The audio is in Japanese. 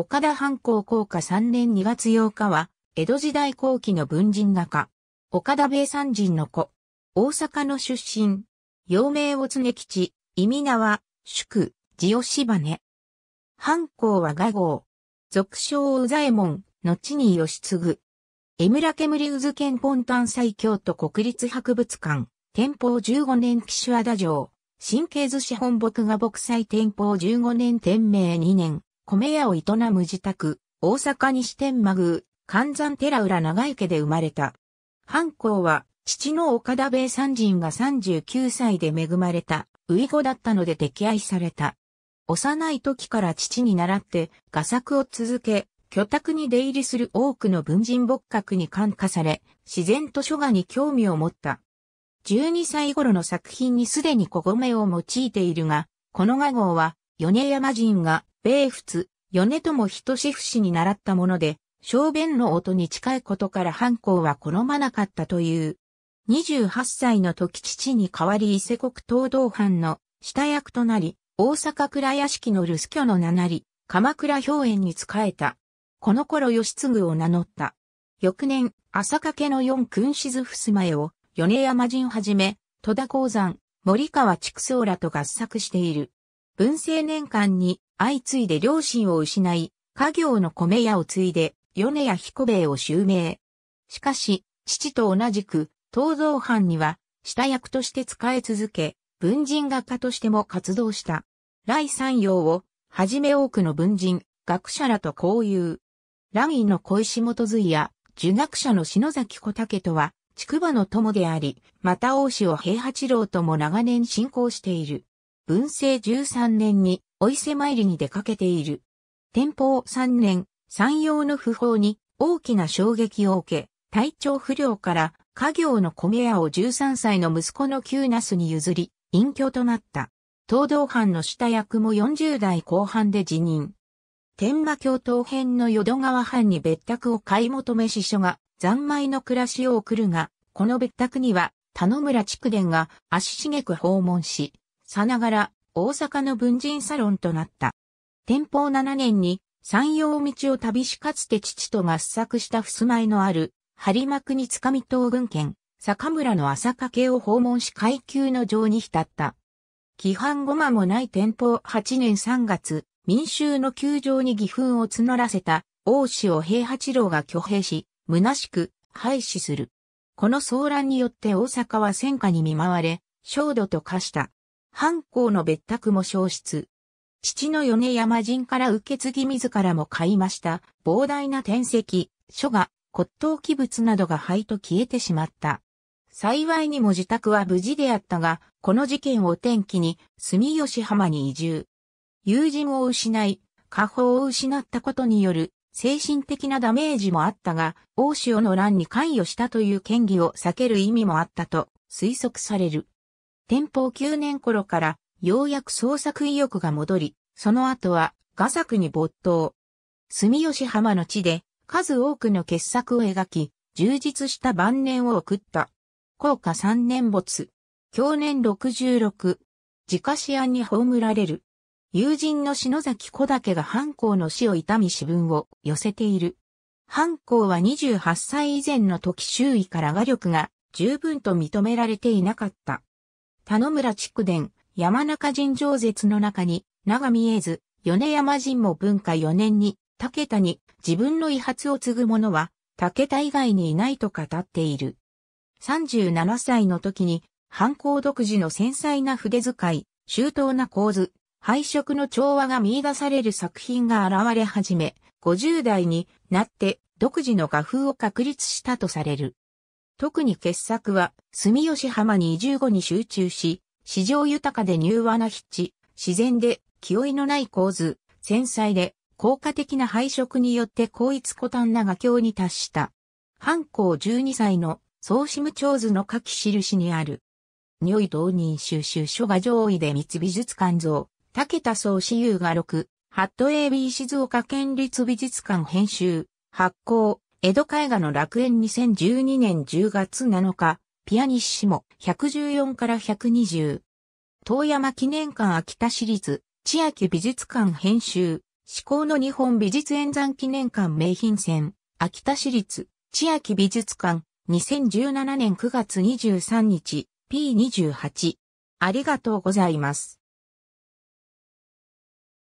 岡田藩校校下3年2月8日は、江戸時代後期の文人画家、岡田米山人の子、大阪の出身、幼名を常吉、意味名は、宿、地吉羽。藩校は画号、俗称宇左衛門、後に義継。江村煙渦県ポンタン最強都国立博物館、天保15年騎手和田城、神経寿司本木画木祭天保15年天明2年、米屋を営む自宅、大阪西天満宮、関山寺浦長池で生まれた。藩校は、父の岡田米山人が39歳で恵まれた、ウイゴだったので溺愛された。幼い時から父に習って、画作を続け、居宅に出入りする多くの文人仏閣に感化され、自然と書画に興味を持った。12歳頃の作品にすでに小米を用いているが、この画号は、米山人が米仏、米友人志伏に習ったもので、小便の音に近いことから反抗は好まなかったという。28歳の時父に代わり伊勢国東道藩の下役となり、大阪倉屋敷の留守居の名なり、鎌倉兵園に仕えた。この頃義継を名乗った。翌年、朝掛の四君子襖絵を、米山人はじめ、戸田鉱山、森川畜生らと合作している。文政年間に相次いで両親を失い、家業の米屋を継いで、米屋彦兵衛を襲名。しかし、父と同じく、東蔵藩には、下役として使え続け、文人画家としても活動した。来三陽を、はじめ多くの文人、学者らと交友。蘭医の小石元髄や、儒学者の篠崎小竹とは、筑波の友であり、また王子を平八郎とも長年信仰している。文政13年にお伊勢参りに出かけている。天保3年、山陽の不法に大きな衝撃を受け、体調不良から家業の米屋を13歳の息子の旧ナスに譲り、隠居となった。東道藩の下役も40代後半で辞任。天馬教東編の淀川藩に別宅を買い求め師書が残米の暮らしを送るが、この別宅には田野村畜伝が足しげく訪問し、さながら大阪の文人サロンとなった。天保7年に山陽道を旅しかつて父と合作した襖絵のある、張幕につかみ東軍県、坂村の朝掛けを訪問し階級の情に浸った。規範ごまもない天保8年3月、民衆の窮状に義憤を募らせた、王子を平八郎が挙兵し、虚しく、廃止する。この騒乱によって大阪は戦火に見舞われ、焦土と化した。藩校の別宅も消失。父の米山人から受け継ぎ自らも買いました膨大な転籍、書が骨董器物などが灰と消えてしまった。幸いにも自宅は無事であったが、この事件を転機に住吉浜に移住。友人を失い、家宝を失ったことによる精神的なダメージもあったが、大潮の乱に関与したという嫌疑を避ける意味もあったと推測される。天保9年頃からようやく創作意欲が戻り、その後は画作に没頭。住吉浜の地で数多くの傑作を描き、充実した晩年を送った。高下3年没。去年66。自家市案に葬られる。友人の篠崎小岳が藩校の死を悼み死文を寄せている。藩校は28歳以前の時周囲から画力が十分と認められていなかった。田野村畜伝、山中神情説の中に、長見えず、米山神も文化4年に、武田に自分の遺髪を継ぐ者は、武田以外にいないと語っている。37歳の時に、反抗独自の繊細な筆遣い、周到な構図、配色の調和が見出される作品が現れ始め、50代になって独自の画風を確立したとされる。特に傑作は、住吉浜に移住後に集中し、市場豊かで柔和な筆致、自然で気負いのない構図、繊細で効果的な配色によって高一古短な画境に達した。半公12歳の総志無長図の書き印にある。如意同人収集書が上位で三美術館像、武田総私優が6、ハット AB 静岡県立美術館編集、発行、江戸絵画の楽園2012年10月7日、ピアニッシモ114から120。遠山記念館秋田市立、千秋美術館編集、至高の日本美術演算記念館名品選、秋田市立、千秋美術館、2017年9月23日、P28。ありがとうございます。